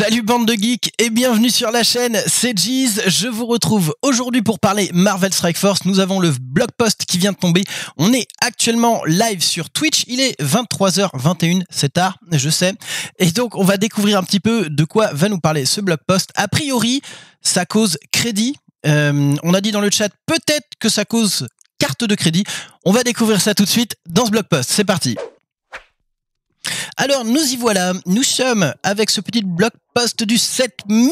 Salut bande de geeks et bienvenue sur la chaîne, c'est Jeez, je vous retrouve aujourd'hui pour parler Marvel Strike Force, nous avons le blog post qui vient de tomber, on est actuellement live sur Twitch, il est 23h21, c'est tard, je sais, et donc on va découvrir un petit peu de quoi va nous parler ce blog post, a priori ça cause crédit, euh, on a dit dans le chat peut-être que ça cause carte de crédit, on va découvrir ça tout de suite dans ce blog post, c'est parti alors nous y voilà, nous sommes avec ce petit blog post du 7 mai.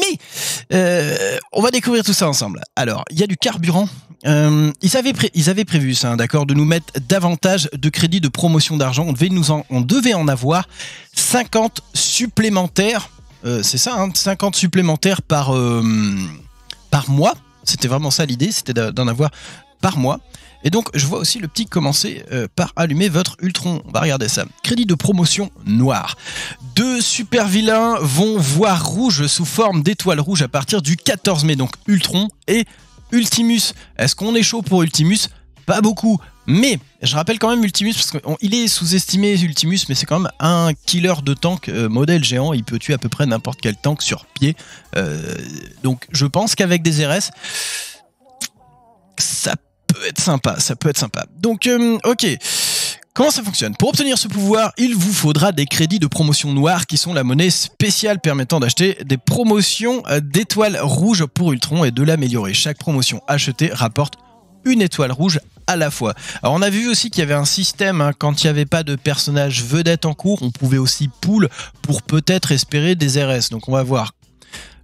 Euh, on va découvrir tout ça ensemble. Alors, il y a du carburant. Euh, ils, avaient prévu ça, hein, d'accord, de nous mettre davantage de crédits de promotion d'argent. On devait, nous en, on devait en avoir 50 supplémentaires. Euh, c'est ça, 50 hein, supplémentaires par, par mois. C'était vraiment ça l'idée, c'était d'en avoir par mois. Et donc, je vois aussi le petit commencer euh, par allumer votre Ultron. On va regarder ça. Crédit de promotion noir. Deux super vilains vont voir rouge sous forme d'étoiles rouges à partir du 14 mai. Donc, Ultron et Ultimus. Est-ce qu'on est chaud pour Ultimus Pas beaucoup. Mais je rappelle quand même Ultimus, parce qu'il est sous-estimé Ultimus, mais c'est quand même un killer de tank euh, modèle géant. Il peut tuer à peu près n'importe quel tank sur pied. Euh, donc je pense qu'avec des RS, ça être sympa, ça peut être sympa. Donc, euh, ok. Comment ça fonctionne Pour obtenir ce pouvoir, il vous faudra des crédits de promotion noire qui sont la monnaie spéciale permettant d'acheter des promotions euh, d'étoiles rouges pour Ultron et de l'améliorer. Chaque promotion achetée rapporte une étoile rouge à la fois. Alors on a vu aussi qu'il y avait un système, hein. quand il n'y avait pas de personnage vedette en cours, on pouvait aussi pool pour peut-être espérer des RS. Donc on va voir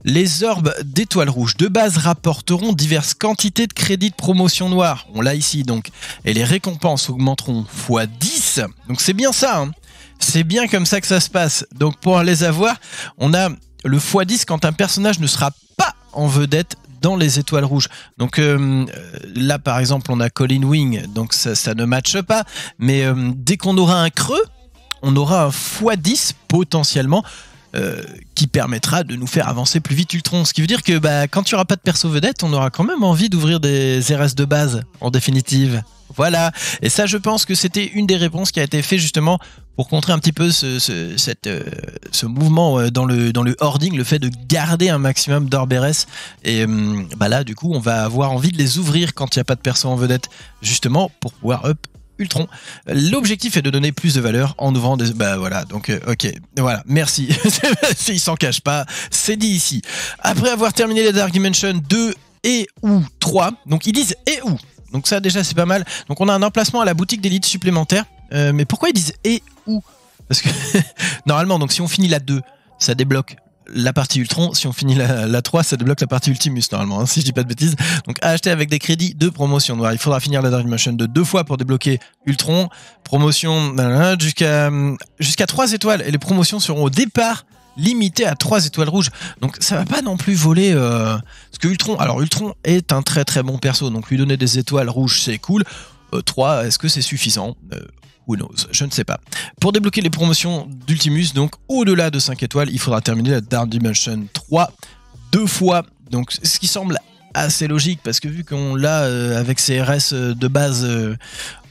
les orbes d'étoiles rouges de base rapporteront diverses quantités de crédits de promotion noire. On l'a ici donc. Et les récompenses augmenteront x 10. Donc c'est bien ça. Hein. c'est bien comme ça que ça se passe. Donc pour les avoir, on a le x10 quand un personnage ne sera pas en vedette dans les étoiles rouges. Donc euh, là par exemple on a Colin Wing, donc ça, ne matche pas. Mais euh, dès qu'on aura un creux, on aura un x10 potentiellement euh, qui permettra de nous faire avancer plus vite Ultron. Ce qui veut dire que bah, quand il n'y aura pas de perso vedette, on aura quand même envie d'ouvrir des RS de base, en définitive. Voilà. Et ça, je pense que c'était une des réponses qui a été faite justement pour contrer un petit peu ce, euh, mouvement euh, dans, le, le hoarding, le fait de garder un maximum d'Orberes. Et hum, bah là, du coup, on va avoir envie de les ouvrir quand il n'y a pas de perso en vedette, justement pour pouvoir up Ultron. L'objectif est de donner plus de valeur en ouvrant des... Bah voilà, donc euh, ok, voilà, merci. Il s'en cache pas, c'est dit ici. Après avoir terminé les Dark Dimension 2 et ou 3, donc ils disent et ou, donc ça déjà c'est pas mal. Donc on a un emplacement à la boutique d'élite supplémentaire, euh, mais pourquoi ils disent et ou Parce que normalement, donc si on finit la 2, ça débloque la partie Ultron, si on finit la, 3, ça débloque la partie Ultimus normalement, hein, si je dis pas de bêtises. Donc à acheter avec des crédits de promotion. il faudra finir la Dark Motion de deux fois pour débloquer Ultron. Promotion jusqu'à hum, jusqu'à 3 étoiles. Et les promotions seront au départ limitées à 3 étoiles rouges. Donc ça va pas non plus voler. Euh, parce que Ultron, alors Ultron est un très très bon perso. Donc lui donner des étoiles rouges, c'est cool. 3, euh, est-ce que c'est suffisant euh, Who knows Je ne sais pas. Pour débloquer les promotions d'Ultimus, donc au-delà de 5 étoiles, il faudra terminer la Dark Dimension 3 deux fois. Donc ce qui semble assez logique parce que vu qu'on l'a euh, avec CRS de base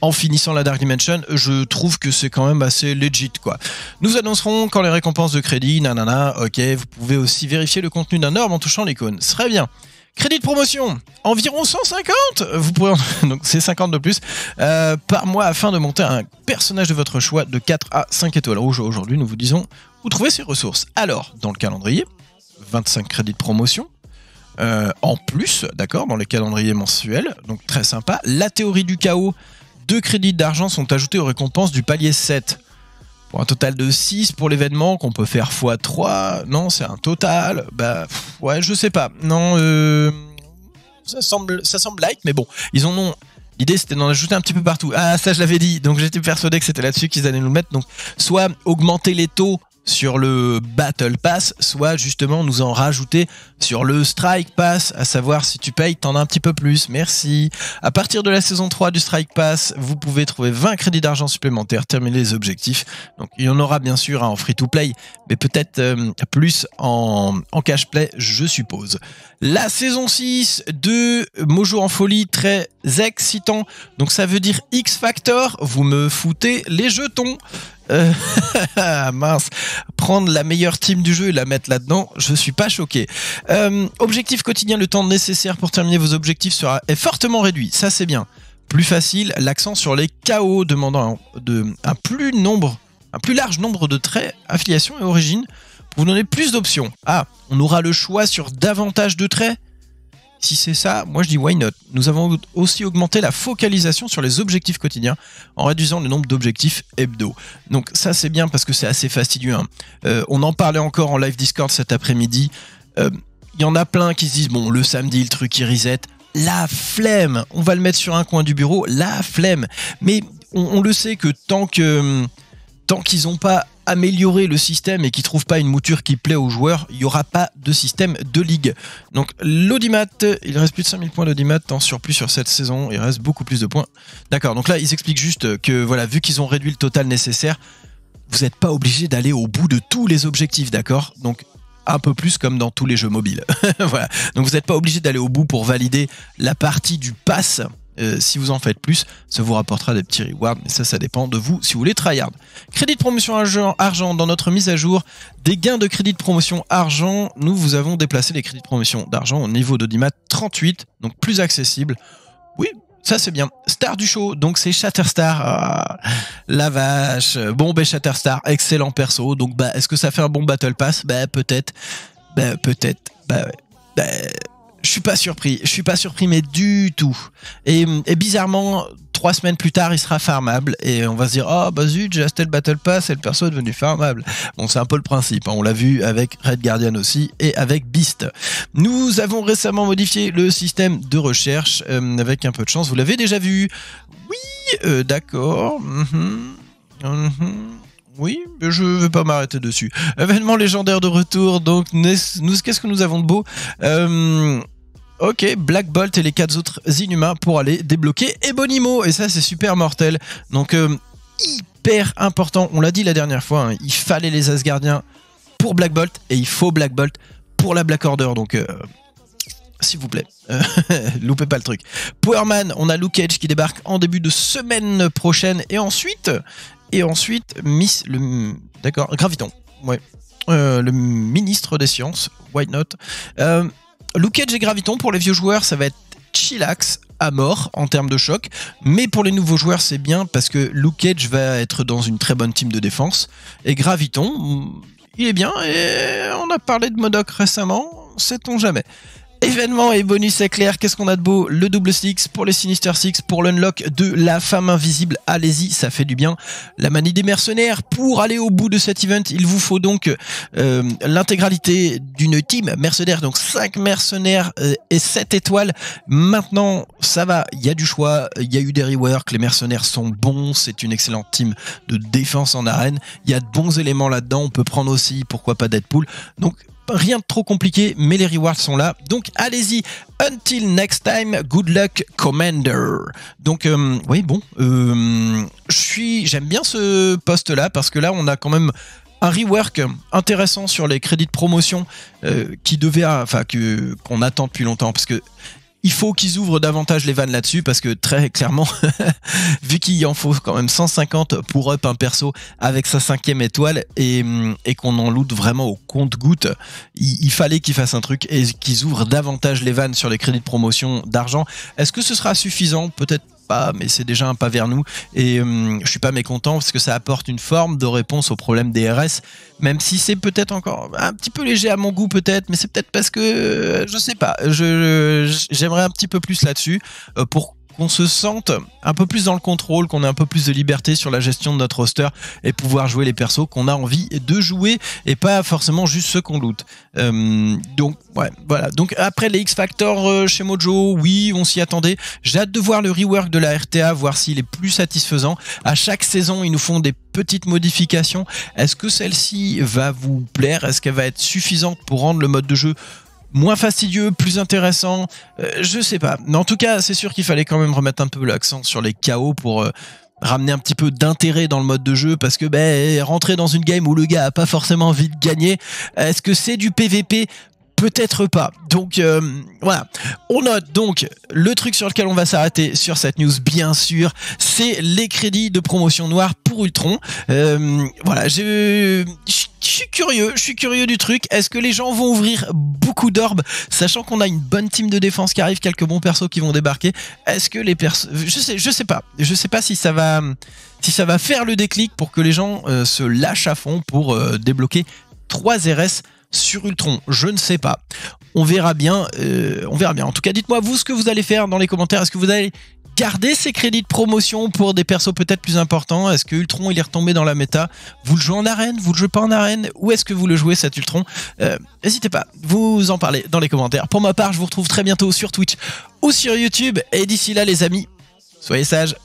en finissant la Dark Dimension, je trouve que c'est quand même assez legit quoi. Nous annoncerons quand les récompenses de crédit, nanana, ok, vous pouvez aussi vérifier le contenu d'un orbe en touchant l'icône. Très bien. Crédit de promotion, environ 150, vous pouvez, en... donc c'est 50 de plus, euh, par mois afin de monter un personnage de votre choix de 4 à 5 étoiles rouges. Aujourd'hui, nous vous disons où trouver ces ressources. Alors, dans le calendrier, 25 crédits de promotion. Euh, en plus, d'accord, dans les calendriers mensuels, donc très sympa. La théorie du chaos, deux crédits d'argent sont ajoutés aux récompenses du palier 7 un total de 6 pour l'événement qu'on peut faire x3. Non, c'est un total. Bah, ouais, je sais pas. Non, euh, ça semble, ça semble light, mais bon, ils en ont. L'idée c'était d'en ajouter un petit peu partout. Ah ça je l'avais dit, donc j'étais persuadé que c'était là-dessus qu'ils allaient nous mettre. Donc soit augmenter les taux sur le Battle Pass, soit justement nous en rajouter sur le Strike Pass, à savoir si tu payes, t'en as un petit peu plus, merci. À partir de la saison 3 du Strike Pass, vous pouvez trouver 20 crédits d'argent supplémentaires, terminer les objectifs. Donc il y en aura bien sûr hein, en free-to-play, mais peut-être euh, plus en, en cash-play, je suppose. La saison 6 de Mojo en folie, très excitant. Donc ça veut dire X Factor, vous me foutez les jetons. Euh, ah, mince, prendre la meilleure team du jeu et la mettre là-dedans, je suis pas choqué. Euh, objectif quotidien, le temps nécessaire pour terminer vos objectifs sera est fortement réduit. Ça c'est bien. Plus facile, l'accent sur les KO demandant un, de, un plus nombre, un plus large nombre de traits, affiliation et origine. Pour vous donnez plus d'options. Ah, on aura le choix sur davantage de traits si c'est ça, moi je dis why not. Nous avons aussi augmenté la focalisation sur les objectifs quotidiens en réduisant le nombre d'objectifs hebdo. Donc ça c'est bien parce que c'est assez fastidieux. Hein. Euh, on en parlait encore en live Discord cet après-midi. Euh, il y en a plein qui se disent bon le samedi le truc il reset. La flemme. On va le mettre sur un coin du bureau. La flemme. Mais on, le sait que tant que tant qu'ils n'ont pas améliorer le système et qui trouve pas une mouture qui plaît aux joueurs, il n'y aura pas de système de ligue. Donc l'audimat, il reste plus de 5000 points d'audimat en surplus sur cette saison, il reste beaucoup plus de points. D'accord, donc là ils expliquent juste que voilà, vu qu'ils ont réduit le total nécessaire, vous n'êtes pas obligé d'aller au bout de tous les objectifs, d'accord Donc un peu plus comme dans tous les jeux mobiles. Donc vous n'êtes pas obligé d'aller au bout pour valider la partie du pass euh, si vous en faites plus, ça vous rapportera des petits rewards, mais ça, ça dépend de vous si vous voulez tryhard. Crédit de promotion argent dans notre mise à jour des gains de crédit de promotion argent. Nous vous avons déplacé les crédits de promotion d'argent au niveau d'Audimat 38, donc plus accessible. Oui, ça c'est bien. Star du show, donc c'est Shatterstar. Ah, la vache. Bon, ben Shatterstar, excellent perso. Donc, bah, est-ce que ça fait un bon Battle Pass Bah, peut-être. Bah, peut-être. Bah, ouais. Bah, je suis pas surpris. Je suis pas surpris, du tout. Et, bizarrement, trois semaines plus tard, il sera farmable. Et on va se dire, oh bah zut, j'ai acheté le Battle Pass et le perso est devenu farmable. Bon, c'est un peu le principe. Hein. On l'a vu avec Red Guardian aussi et avec Beast. Nous avons récemment modifié le système de recherche euh, avec un peu de chance. Vous l'avez déjà vu Oui, euh, d'accord. Mhm. Mhm. Oui, je ne vais pas m'arrêter dessus. Événement légendaire de retour, donc qu'est-ce que nous avons de beau euh, Ok, Black Bolt et les quatre autres inhumains pour aller débloquer Ebonimo. Et ça, c'est super mortel. Donc, euh, hyper important. On l'a dit la dernière fois, hein, il fallait les Asgardiens pour Black Bolt et il faut Black Bolt pour la Black Order. Donc, euh, s'il vous plaît, euh, loupez pas le truc. Powerman, on a Luke Cage qui débarque en début de semaine prochaine. Et ensuite, et ensuite, Miss. Le, d'accord, Graviton. Ouais. le ministre des Sciences, why not Luke et Graviton, pour les vieux joueurs, ça va être chillax à mort en termes de choc. Mais pour les nouveaux joueurs, c'est bien parce que Luke va être dans une très bonne team de défense. Et Graviton, il est bien. Et on a parlé de Modoc récemment, sait-on jamais. Événement et bonus éclair, qu'est-ce qu'on a de beau Le double six pour les Sinister Six, pour l'unlock de la femme invisible, allez-y, ça fait du bien. La manie des mercenaires, pour aller au bout de cet event, il vous faut donc euh, l'intégralité d'une team mercenaire, donc 5 mercenaires euh, et 7 étoiles. Maintenant, ça va, il y a du choix, il y a eu des reworks, les mercenaires sont bons, c'est une excellente team de défense en arène, il y a de bons éléments là-dedans, on peut prendre aussi, pourquoi pas Deadpool. Donc rien de trop compliqué, mais les rewards sont là. Donc allez-y. Until next time, good luck, Commander. Donc euh, oui, bon, euh, je suis, j'aime bien ce poste là parce que là on a quand même un rework intéressant sur les crédits de promotion euh, qui devait, enfin que qu'on attend depuis longtemps parce que il faut qu'ils ouvrent davantage les vannes là-dessus parce que très clairement, vu qu'il y en faut quand même 150 pour up un perso avec sa cinquième étoile mm, et, qu'on en loot vraiment au compte-goutte, il, il, fallait qu'ils fassent un truc et qu'ils ouvrent davantage les vannes sur les crédits de promotion d'argent. Est-ce que ce sera suffisant Peut-être pas, mais c'est déjà un pas vers nous. Et euh, je suis pas mécontent parce que ça apporte une forme de réponse au problème des RS, même si c'est peut-être encore un petit peu léger à mon goût peut-être, mais c'est peut-être parce que euh, je sais pas. Je j'aimerais un petit peu plus là-dessus euh, pour qu'on se sente un peu plus dans le contrôle, qu'on ait un peu plus de liberté sur la gestion de notre roster et pouvoir jouer les persos qu'on a envie de jouer et pas forcément juste ceux qu'on loot. Euh, donc ouais, voilà. Donc après les X Factor euh, chez Mojo, oui, on s'y attendait. J'ai hâte de voir le rework de la RTA, voir s'il est plus satisfaisant. À chaque saison, ils nous font des petites modifications. Est-ce que celle-ci va vous plaire Est-ce qu'elle va être suffisante pour rendre le mode de jeu moins fastidieux, plus intéressant. Euh, je sais pas. Mais en tout cas, c'est sûr qu'il fallait quand même remettre un peu l'accent sur les KO pour euh, ramener un petit peu d'intérêt dans le mode de jeu parce que ben rentrer dans une game où le gars a pas forcément envie de gagner, est-ce que c'est du PVP peut-être pas. Donc euh, voilà, on note donc le truc sur lequel on va s'arrêter sur cette news, bien sûr, c'est les crédits de promotion noire pour Ultron. Euh, voilà, je suis curieux, je suis curieux du truc. Est-ce que les gens vont ouvrir beaucoup d'orbes, sachant qu'on a une bonne team de défense qui arrive, quelques bons persos qui vont débarquer Est-ce que les persos, je sais, je sais pas, je sais pas si ça va, si ça va faire le déclic pour que les gens euh, se lâchent à fond pour débloquer 3 RS sur Ultron Je ne sais pas. On verra bien. Euh, on verra bien. En tout cas, dites-moi vous ce que vous allez faire dans les commentaires. Est-ce que vous allez garder ces crédits de promotion pour des persos peut-être plus importants Est-ce que Ultron il est retombé dans la méta Vous le jouez en arène Vous le jouez pas en arène Où est-ce que vous le jouez cet Ultron euh, N'hésitez pas, vous en parlez dans les commentaires. Pour ma part, je vous retrouve très bientôt sur Twitch ou sur YouTube. Et d'ici là, les amis, soyez sages.